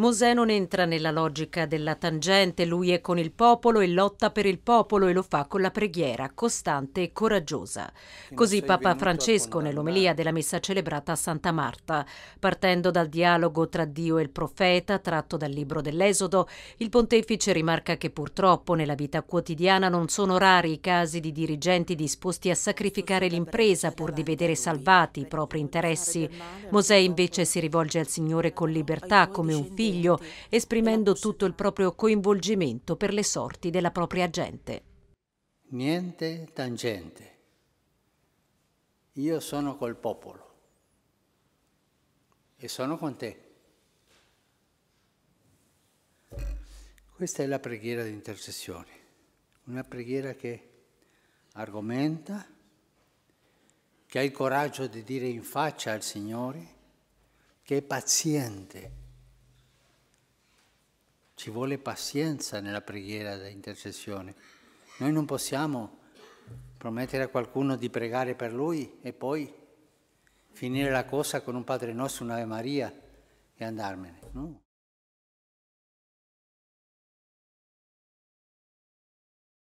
Mosè non entra nella logica della tangente, lui è con il popolo e lotta per il popolo e lo fa con la preghiera, costante e coraggiosa. Così Papa Francesco nell'omelia della messa celebrata a Santa Marta, partendo dal dialogo tra Dio e il profeta tratto dal libro dell'Esodo, il pontefice rimarca che purtroppo nella vita quotidiana non sono rari i casi di dirigenti disposti a sacrificare l'impresa pur di vedere salvati i propri interessi. Mosè invece si rivolge al Signore con libertà come un figlio figlio, esprimendo tutto il proprio coinvolgimento per le sorti della propria gente. Niente tangente. Io sono col popolo e sono con te. Questa è la preghiera di intercessione, una preghiera che argomenta, che ha il coraggio di dire in faccia al Signore, che è paziente ci vuole pazienza nella preghiera d'intercessione. Noi non possiamo promettere a qualcuno di pregare per lui e poi finire la cosa con un Padre nostro, un'Ave Maria e andarmene. No?